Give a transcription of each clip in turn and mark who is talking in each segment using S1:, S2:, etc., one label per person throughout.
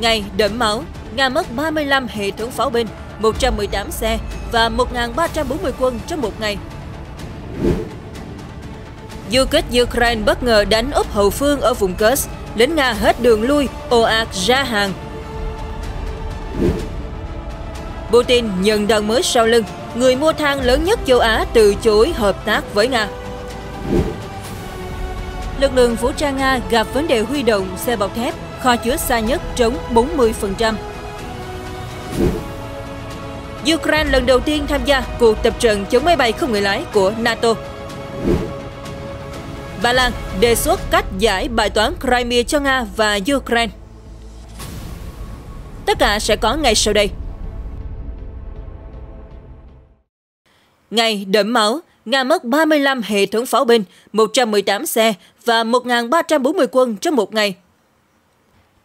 S1: Ngày đẫm máu, Nga mất 35 hệ thống pháo binh, 118 xe và 1.340 quân trong một ngày. Du kích Ukraine bất ngờ đánh úp hậu phương ở vùng Kursk, lính Nga hết đường lui, ồ ạt ra hàng. Putin nhận đòn mới sau lưng, người mua than lớn nhất châu Á từ chối hợp tác với Nga lực lượng vũ trang Nga gặp vấn đề huy động xe bọc thép, kho chứa xa nhất trống 40%. Ukraine lần đầu tiên tham gia cuộc tập trận chống máy bay không người lái của NATO. Ba Lan đề xuất cách giải bài toán Crimea cho Nga và Ukraine. Tất cả sẽ có ngay sau đây. Ngày đẫm máu Nga mất 35 hệ thống pháo binh, 118 xe và 1.340 quân trong một ngày.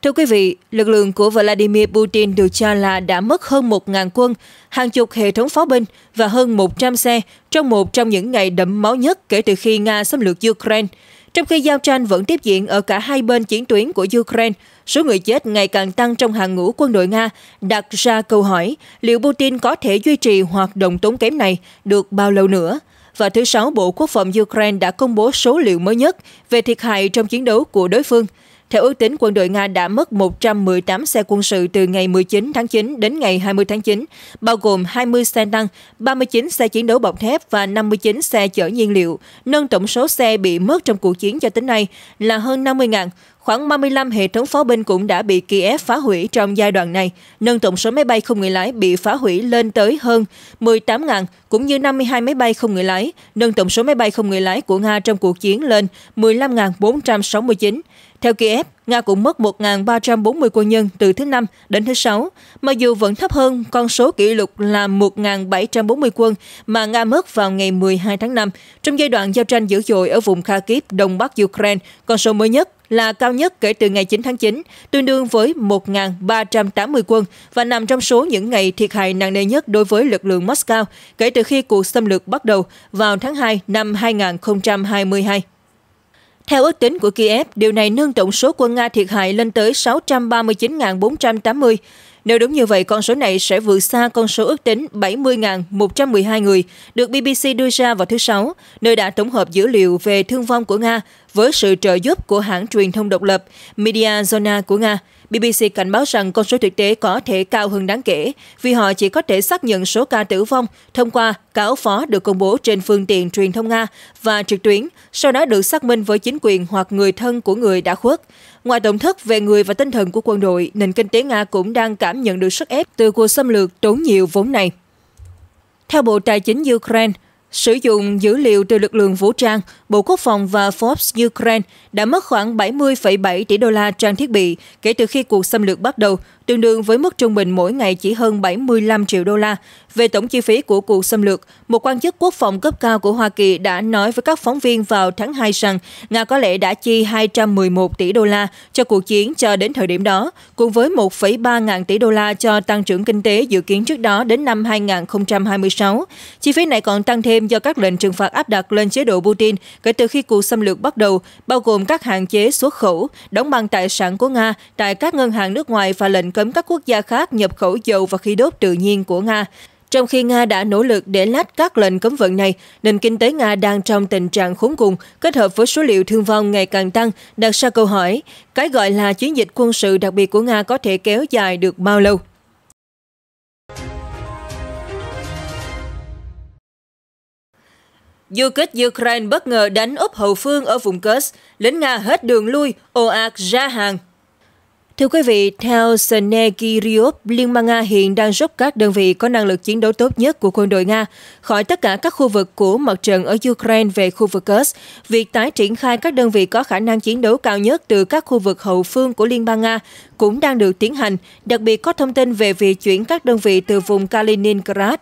S1: Thưa quý vị, lực lượng của Vladimir Putin được cho là đã mất hơn 1.000 quân, hàng chục hệ thống pháo binh và hơn 100 xe trong một trong những ngày đẫm máu nhất kể từ khi Nga xâm lược Ukraine. Trong khi giao tranh vẫn tiếp diễn ở cả hai bên chiến tuyến của Ukraine, số người chết ngày càng tăng trong hàng ngũ quân đội Nga đặt ra câu hỏi liệu Putin có thể duy trì hoạt động tốn kém này được bao lâu nữa – và thứ Sáu Bộ Quốc phòng Ukraine đã công bố số liệu mới nhất về thiệt hại trong chiến đấu của đối phương. Theo ước tính, quân đội Nga đã mất 118 xe quân sự từ ngày 19 tháng 9 đến ngày 20 tháng 9, bao gồm 20 xe tăng, 39 xe chiến đấu bọc thép và 59 xe chở nhiên liệu, nâng tổng số xe bị mất trong cuộc chiến cho tới nay là hơn 50.000. Khoảng 35 hệ thống pháo binh cũng đã bị Kiev phá hủy trong giai đoạn này, nâng tổng số máy bay không người lái bị phá hủy lên tới hơn 18.000, cũng như 52 máy bay không người lái, nâng tổng số máy bay không người lái của Nga trong cuộc chiến lên 15.469. Theo Kiev, Nga cũng mất 1.340 quân nhân từ thứ Năm đến thứ Sáu, mặc dù vẫn thấp hơn con số kỷ lục là 1.740 quân mà Nga mất vào ngày 12 tháng 5, trong giai đoạn giao tranh dữ dội ở vùng Kharkiv, Đông Bắc Ukraine, con số mới nhất là cao nhất kể từ ngày 9 tháng 9, tương đương với 1.380 quân và nằm trong số những ngày thiệt hại nặng nề nhất đối với lực lượng Moscow kể từ khi cuộc xâm lược bắt đầu vào tháng 2 năm 2022. Theo ước tính của Kiev, điều này nâng tổng số quân Nga thiệt hại lên tới 639.480. Nếu đúng như vậy, con số này sẽ vượt xa con số ước tính 70.112 người được BBC đưa ra vào thứ Sáu, nơi đã tổng hợp dữ liệu về thương vong của Nga với sự trợ giúp của hãng truyền thông độc lập Media Zona của Nga. BBC cảnh báo rằng con số thực tế có thể cao hơn đáng kể vì họ chỉ có thể xác nhận số ca tử vong thông qua cáo phó được công bố trên phương tiện truyền thông Nga và trực tuyến, sau đó được xác minh với chính quyền hoặc người thân của người đã khuất. Ngoài tổn thất về người và tinh thần của quân đội, nền kinh tế Nga cũng đang cảm nhận được sức ép từ cuộc xâm lược tốn nhiều vốn này. Theo Bộ Tài chính Ukraine, sử dụng dữ liệu từ lực lượng vũ trang Bộ Quốc phòng và Forbes Ukraine đã mất khoảng 70,7 tỷ đô la trang thiết bị kể từ khi cuộc xâm lược bắt đầu, tương đương với mức trung bình mỗi ngày chỉ hơn 75 triệu đô la. Về tổng chi phí của cuộc xâm lược, một quan chức quốc phòng cấp cao của Hoa Kỳ đã nói với các phóng viên vào tháng 2 rằng Nga có lẽ đã chi 211 tỷ đô la cho cuộc chiến cho đến thời điểm đó, cùng với 1,3 ngàn tỷ đô la cho tăng trưởng kinh tế dự kiến trước đó đến năm 2026. Chi phí này còn tăng thêm do các lệnh trừng phạt áp đặt lên chế độ Putin kể từ khi cuộc xâm lược bắt đầu, bao gồm các hạn chế xuất khẩu, đóng băng tài sản của Nga tại các ngân hàng nước ngoài và lệnh cấm các quốc gia khác nhập khẩu dầu và khí đốt tự nhiên của Nga. Trong khi Nga đã nỗ lực để lách các lệnh cấm vận này, nền kinh tế Nga đang trong tình trạng khốn cùng, kết hợp với số liệu thương vong ngày càng tăng, đặt ra câu hỏi, cái gọi là chiến dịch quân sự đặc biệt của Nga có thể kéo dài được bao lâu? Du kích Ukraine bất ngờ đánh úp hậu phương ở vùng Kursk, lính Nga hết đường lui, ồ ạt ra hàng. Thưa quý vị, theo Snegiryov, Liên bang Nga hiện đang rút các đơn vị có năng lực chiến đấu tốt nhất của quân đội Nga khỏi tất cả các khu vực của mặt trận ở Ukraine về khu vực Kursk. Việc tái triển khai các đơn vị có khả năng chiến đấu cao nhất từ các khu vực hậu phương của Liên bang Nga cũng đang được tiến hành, đặc biệt có thông tin về việc chuyển các đơn vị từ vùng Kaliningrad.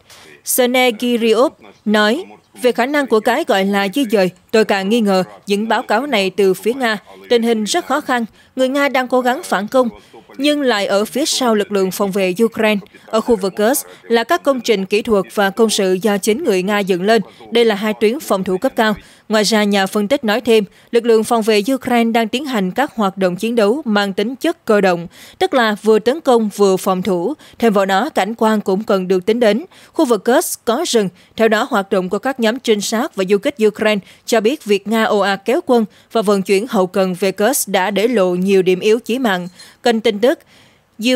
S1: Snegiryov nói, về khả năng của cái gọi là di dời, tôi càng nghi ngờ những báo cáo này từ phía Nga. Tình hình rất khó khăn, người Nga đang cố gắng phản công, nhưng lại ở phía sau lực lượng phòng vệ Ukraine. Ở khu vực Kursk là các công trình kỹ thuật và công sự do chính người Nga dựng lên. Đây là hai tuyến phòng thủ cấp cao. Ngoài ra, nhà phân tích nói thêm, lực lượng phòng vệ Ukraine đang tiến hành các hoạt động chiến đấu mang tính chất cơ động, tức là vừa tấn công vừa phòng thủ. Thêm vào đó, cảnh quan cũng cần được tính đến. Khu vực Kursk có rừng, theo đó hoạt động của các nhóm trinh sát và du kích Ukraine cho biết việc Nga ồ ạt kéo quân và vận chuyển hậu cần về Kursk đã để lộ nhiều điểm yếu chí mạng. Kênh tin tức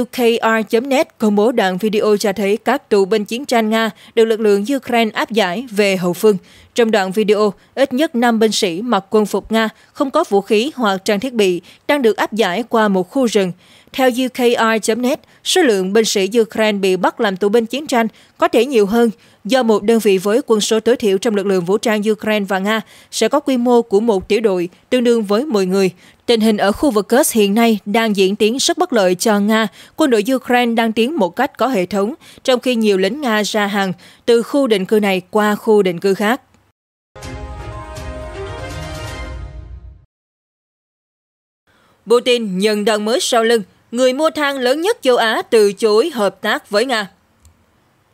S1: UKR.net công bố đoạn video cho thấy các tù binh chiến tranh Nga được lực lượng Ukraine áp giải về hậu phương. Trong đoạn video, ít nhất 5 binh sĩ mặc quân phục Nga không có vũ khí hoặc trang thiết bị đang được áp giải qua một khu rừng. Theo UKR.net, số lượng binh sĩ Ukraine bị bắt làm tù binh chiến tranh có thể nhiều hơn – do một đơn vị với quân số tối thiểu trong lực lượng vũ trang Ukraine và Nga sẽ có quy mô của một tiểu đội tương đương với 10 người. Tình hình ở khu vực Kursk hiện nay đang diễn tiến rất bất lợi cho Nga. Quân đội Ukraine đang tiến một cách có hệ thống, trong khi nhiều lính Nga ra hàng từ khu định cư này qua khu định cư khác. Putin nhận đòn mới sau lưng, người mua than lớn nhất châu Á từ chối hợp tác với Nga.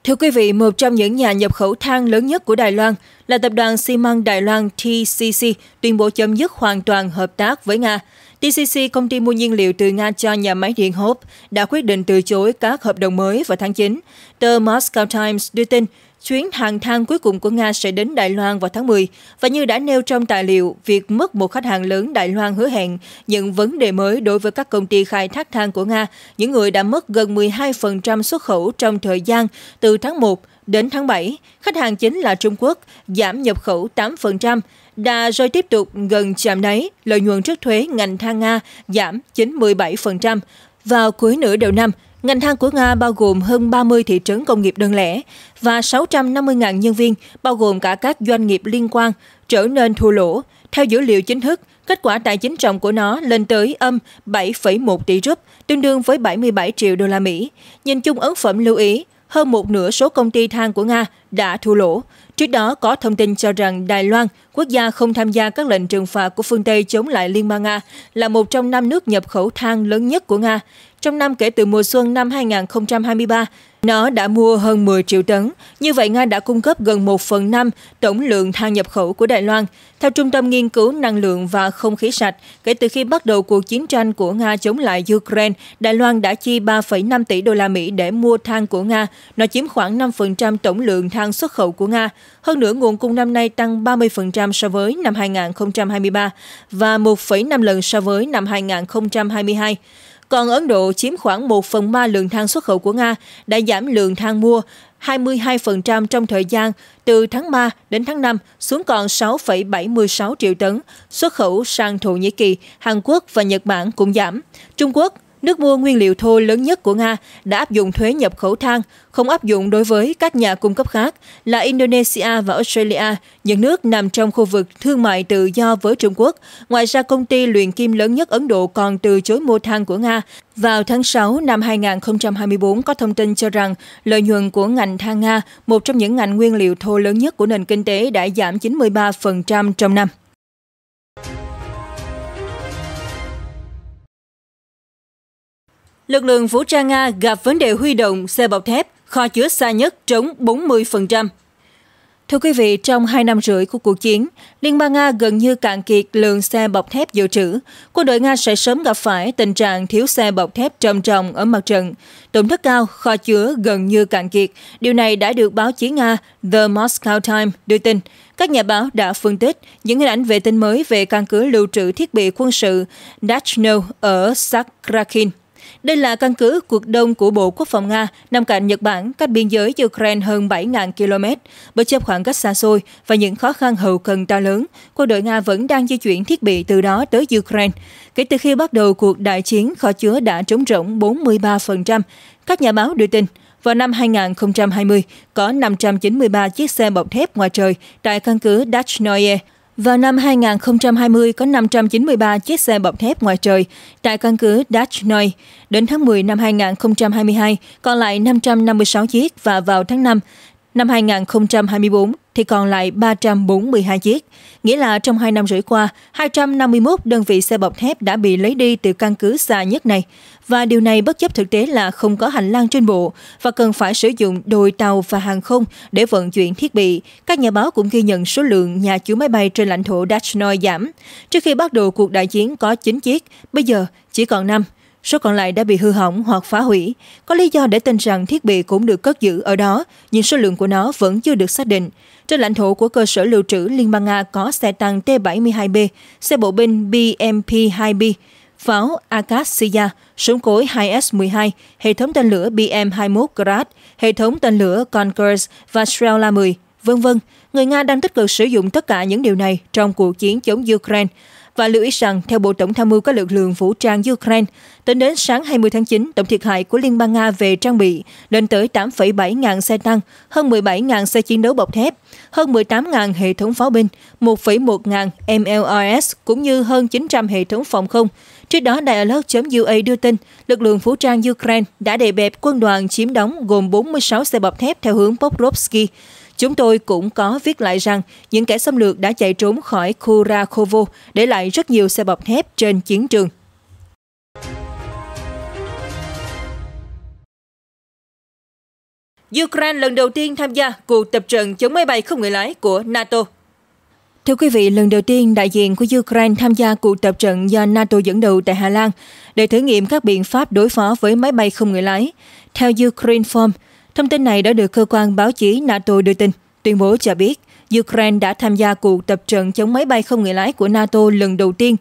S1: Thưa quý vị, một trong những nhà nhập khẩu than lớn nhất của Đài Loan là tập đoàn xi măng Đài Loan TCC tuyên bố chấm dứt hoàn toàn hợp tác với Nga. TCC, công ty mua nhiên liệu từ Nga cho nhà máy điện Hope, đã quyết định từ chối các hợp đồng mới vào tháng 9. Tờ Moscow Times đưa tin, Chuyến hàng thang cuối cùng của Nga sẽ đến Đài Loan vào tháng 10 và như đã nêu trong tài liệu, việc mất một khách hàng lớn Đài Loan hứa hẹn những vấn đề mới đối với các công ty khai thác than của Nga, những người đã mất gần 12% xuất khẩu trong thời gian từ tháng 1 đến tháng 7. Khách hàng chính là Trung Quốc, giảm nhập khẩu 8%. Đà rơi tiếp tục gần chạm đáy, lợi nhuận trước thuế ngành than Nga giảm 97%. Vào cuối nửa đầu năm, Ngành than của Nga bao gồm hơn 30 thị trấn công nghiệp đơn lẻ và 650.000 nhân viên, bao gồm cả các doanh nghiệp liên quan, trở nên thua lỗ. Theo dữ liệu chính thức, kết quả tài chính trọng của nó lên tới âm 7,1 tỷ rúp, tương đương với 77 triệu đô la Mỹ. Nhìn chung ấn phẩm lưu ý, hơn một nửa số công ty than của Nga đã thua lỗ. Trước đó, có thông tin cho rằng Đài Loan, quốc gia không tham gia các lệnh trừng phạt của phương Tây chống lại Liên bang Nga, là một trong năm nước nhập khẩu than lớn nhất của Nga. Trong năm kể từ mùa xuân năm 2023, nó đã mua hơn 10 triệu tấn, như vậy Nga đã cung cấp gần 1 phần 5 tổng lượng than nhập khẩu của Đài Loan. Theo Trung tâm Nghiên cứu Năng lượng và Không khí sạch, kể từ khi bắt đầu cuộc chiến tranh của Nga chống lại Ukraine, Đài Loan đã chi 3,5 tỷ đô la Mỹ để mua than của Nga. Nó chiếm khoảng 5% tổng lượng than xuất khẩu của Nga. Hơn nữa, nguồn cung năm nay tăng 30% so với năm 2023 và 1,5 lần so với năm 2022. Còn Ấn Độ chiếm khoảng 1 phần 3 lượng than xuất khẩu của Nga đã giảm lượng than mua 22% trong thời gian từ tháng 3 đến tháng 5 xuống còn 6,76 triệu tấn, xuất khẩu sang Thổ Nhĩ Kỳ, Hàn Quốc và Nhật Bản cũng giảm. Trung Quốc nước mua nguyên liệu thô lớn nhất của Nga đã áp dụng thuế nhập khẩu than, không áp dụng đối với các nhà cung cấp khác là Indonesia và Australia, những nước nằm trong khu vực thương mại tự do với Trung Quốc. Ngoài ra, công ty luyện kim lớn nhất Ấn Độ còn từ chối mua than của Nga. Vào tháng 6 năm 2024, có thông tin cho rằng lợi nhuận của ngành than Nga, một trong những ngành nguyên liệu thô lớn nhất của nền kinh tế, đã giảm 93% trong năm. lực lượng vũ trang Nga gặp vấn đề huy động xe bọc thép, kho chứa xa nhất trống 40%. Thưa quý vị, trong 2 năm rưỡi của cuộc chiến, Liên bang Nga gần như cạn kiệt lượng xe bọc thép dự trữ. Quân đội Nga sẽ sớm gặp phải tình trạng thiếu xe bọc thép trầm trọng ở mặt trận. Tổn thất cao, kho chứa gần như cạn kiệt. Điều này đã được báo chí Nga The Moscow Times đưa tin. Các nhà báo đã phân tích những hình ảnh vệ tinh mới về căn cứ lưu trữ thiết bị quân sự Dachno ở Sakrakin. Đây là căn cứ cuộc đông của Bộ Quốc phòng Nga nằm cạnh Nhật Bản, cách biên giới Ukraine hơn 7.000 km, bất chấp khoảng cách xa xôi và những khó khăn hậu cần to lớn, quân đội Nga vẫn đang di chuyển thiết bị từ đó tới Ukraine. Kể từ khi bắt đầu cuộc đại chiến, kho chứa đã trống rỗng 43%. Các nhà báo đưa tin, vào năm 2020, có 593 chiếc xe bọc thép ngoài trời tại căn cứ Dachnoye, vào năm 2020 có 593 chiếc xe bọc thép ngoài trời tại căn cứ Dachnoi. Đến tháng 10 năm 2022 còn lại 556 chiếc và vào tháng 5 Năm 2024 thì còn lại 342 chiếc, nghĩa là trong 2 năm rưỡi qua, 251 đơn vị xe bọc thép đã bị lấy đi từ căn cứ xa nhất này. Và điều này bất chấp thực tế là không có hành lang trên bộ và cần phải sử dụng đồi tàu và hàng không để vận chuyển thiết bị. Các nhà báo cũng ghi nhận số lượng nhà chứa máy bay trên lãnh thổ Dachnoi giảm. Trước khi bắt đầu cuộc đại chiến có 9 chiếc, bây giờ chỉ còn 5. Số còn lại đã bị hư hỏng hoặc phá hủy. Có lý do để tin rằng thiết bị cũng được cất giữ ở đó, nhưng số lượng của nó vẫn chưa được xác định. Trên lãnh thổ của cơ sở lưu trữ Liên bang Nga có xe tăng T-72B, xe bộ binh BMP-2B, pháo Akasia, súng cối 2S-12, hệ thống tên lửa BM-21 Grad, hệ thống tên lửa Conquerors và Strela 10, vân vân. Người Nga đang tích cực sử dụng tất cả những điều này trong cuộc chiến chống Ukraine và lưu ý rằng, theo Bộ Tổng tham mưu các lực lượng vũ trang Ukraine, tính đến sáng 20 tháng 9, tổng thiệt hại của Liên bang Nga về trang bị lên tới 8,7 ngàn xe tăng, hơn 17 ngàn xe chiến đấu bọc thép, hơn 18 ngàn hệ thống pháo binh, 1,1 ngàn MLRS cũng như hơn 900 hệ thống phòng không. Trước đó, Đài Alert.ua đưa tin, lực lượng vũ trang Ukraine đã đè bẹp quân đoàn chiếm đóng gồm 46 xe bọc thép theo hướng Pokrovsky, Chúng tôi cũng có viết lại rằng những kẻ xâm lược đã chạy trốn khỏi Kurakovo, để lại rất nhiều xe bọc thép trên chiến trường. Ukraine lần đầu tiên tham gia cuộc tập trận chống máy bay không người lái của NATO. Thưa quý vị, lần đầu tiên đại diện của Ukraine tham gia cuộc tập trận do NATO dẫn đầu tại Hà Lan để thử nghiệm các biện pháp đối phó với máy bay không người lái. Theo Ukraine Form, Thông tin này đã được cơ quan báo chí NATO đưa tin. Tuyên bố cho biết, Ukraine đã tham gia cuộc tập trận chống máy bay không người lái của NATO lần đầu tiên.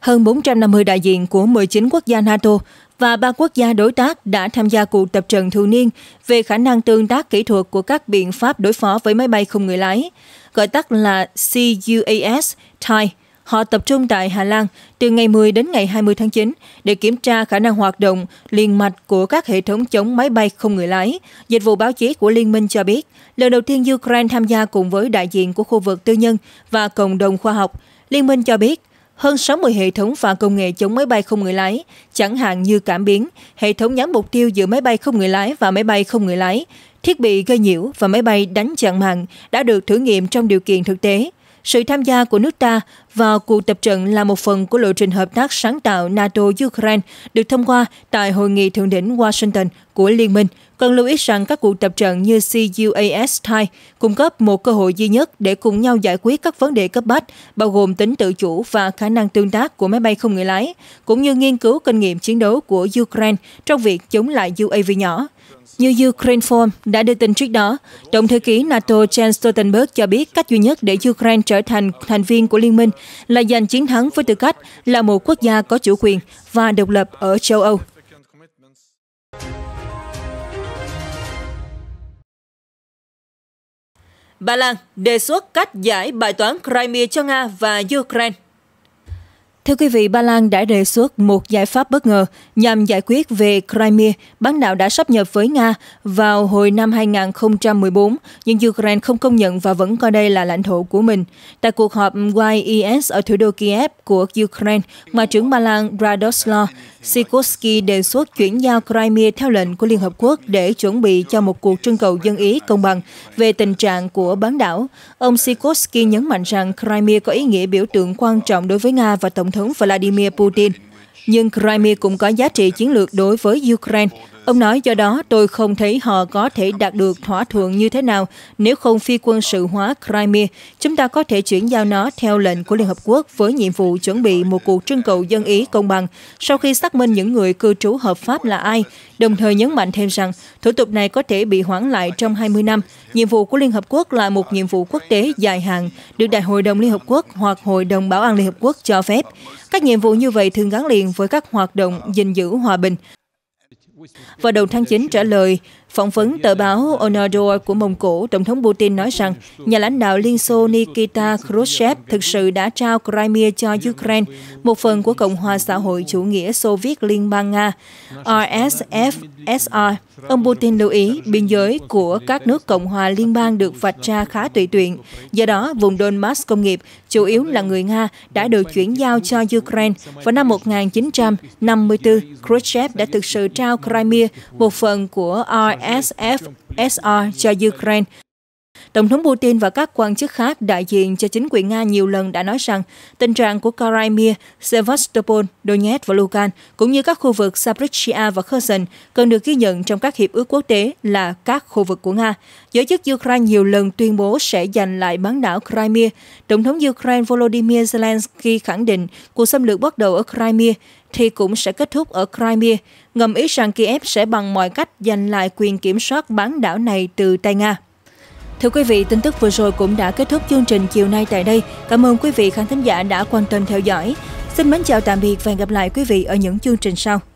S1: Hơn 450 đại diện của 19 quốc gia NATO và ba quốc gia đối tác đã tham gia cuộc tập trận thường niên về khả năng tương tác kỹ thuật của các biện pháp đối phó với máy bay không người lái, gọi tắt là CUAS-TIE Họ tập trung tại Hà Lan từ ngày 10 đến ngày 20 tháng 9 để kiểm tra khả năng hoạt động liền mạch của các hệ thống chống máy bay không người lái. Dịch vụ báo chí của Liên minh cho biết, lần đầu tiên Ukraine tham gia cùng với đại diện của khu vực tư nhân và cộng đồng khoa học. Liên minh cho biết, hơn 60 hệ thống và công nghệ chống máy bay không người lái, chẳng hạn như cảm biến, hệ thống nhắm mục tiêu giữa máy bay không người lái và máy bay không người lái, thiết bị gây nhiễu và máy bay đánh chặn mạng đã được thử nghiệm trong điều kiện thực tế. Sự tham gia của nước ta vào cuộc tập trận là một phần của lộ trình hợp tác sáng tạo NATO-Ukraine được thông qua tại Hội nghị Thượng đỉnh Washington của Liên minh, cần lưu ý rằng các cuộc tập trận như CUAS-2 cung cấp một cơ hội duy nhất để cùng nhau giải quyết các vấn đề cấp bách, bao gồm tính tự chủ và khả năng tương tác của máy bay không người lái, cũng như nghiên cứu kinh nghiệm chiến đấu của Ukraine trong việc chống lại UAV nhỏ. Như Ukraine Forum đã đưa tin trước đó, Tổng thư ký NATO Jens Stoltenberg cho biết cách duy nhất để Ukraine trở thành thành viên của liên minh là giành chiến thắng với tư cách là một quốc gia có chủ quyền và độc lập ở châu Âu. Ba Lan đề xuất cách giải bài toán Crimea cho Nga và Ukraine Thưa quý vị, Ba Lan đã đề xuất một giải pháp bất ngờ nhằm giải quyết về Crimea, bán đảo đã sắp nhập với Nga vào hồi năm 2014, nhưng Ukraine không công nhận và vẫn coi đây là lãnh thổ của mình. Tại cuộc họp YES ở thủ đô Kiev của Ukraine, Ngoại trưởng Ba Lan Radoslav Sikorsky đề xuất chuyển giao Crimea theo lệnh của Liên Hợp Quốc để chuẩn bị cho một cuộc trưng cầu dân ý công bằng về tình trạng của bán đảo. Ông Sikorsky nhấn mạnh rằng Crimea có ý nghĩa biểu tượng quan trọng đối với Nga và Tổng thống Vladimir Putin. Nhưng Crimea cũng có giá trị chiến lược đối với Ukraine Ông nói do đó tôi không thấy họ có thể đạt được thỏa thuận như thế nào nếu không phi quân sự hóa Crimea. Chúng ta có thể chuyển giao nó theo lệnh của Liên Hợp Quốc với nhiệm vụ chuẩn bị một cuộc trưng cầu dân Ý công bằng sau khi xác minh những người cư trú hợp pháp là ai, đồng thời nhấn mạnh thêm rằng thủ tục này có thể bị hoãn lại trong 20 năm. Nhiệm vụ của Liên Hợp Quốc là một nhiệm vụ quốc tế dài hạn được Đại hội đồng Liên Hợp Quốc hoặc Hội đồng Bảo an Liên Hợp Quốc cho phép. Các nhiệm vụ như vậy thường gắn liền với các hoạt động gìn giữ hòa bình, vào đầu tháng 9 trả lời, Phỏng vấn tờ báo Onador của Mông Cổ, Tổng thống Putin nói rằng nhà lãnh đạo Liên Xô Nikita Khrushchev thực sự đã trao Crimea cho Ukraine, một phần của Cộng hòa xã hội chủ nghĩa Xô Viết Liên bang Nga, RSFSR. Ông Putin lưu ý biên giới của các nước Cộng hòa liên bang được vạch ra khá tùy tiện. Do đó, vùng Donbass công nghiệp, chủ yếu là người Nga, đã được chuyển giao cho Ukraine. Vào năm 1954, Khrushchev đã thực sự trao Crimea, một phần của RSFSR USFSR cho Ukraine Tổng thống Putin và các quan chức khác đại diện cho chính quyền Nga nhiều lần đã nói rằng tình trạng của Crimea, Sevastopol, Donetsk và Lugan, cũng như các khu vực Zaporizhia và Kherson cần được ghi nhận trong các hiệp ước quốc tế là các khu vực của Nga. Giới chức Ukraine nhiều lần tuyên bố sẽ giành lại bán đảo Crimea. Tổng thống Ukraine Volodymyr Zelensky khẳng định cuộc xâm lược bắt đầu ở Crimea thì cũng sẽ kết thúc ở Crimea, ngầm ý rằng Kiev sẽ bằng mọi cách giành lại quyền kiểm soát bán đảo này từ tay Nga. Thưa quý vị, tin tức vừa rồi cũng đã kết thúc chương trình chiều nay tại đây. Cảm ơn quý vị khán thính giả đã quan tâm theo dõi. Xin mến chào tạm biệt và hẹn gặp lại quý vị ở những chương trình sau.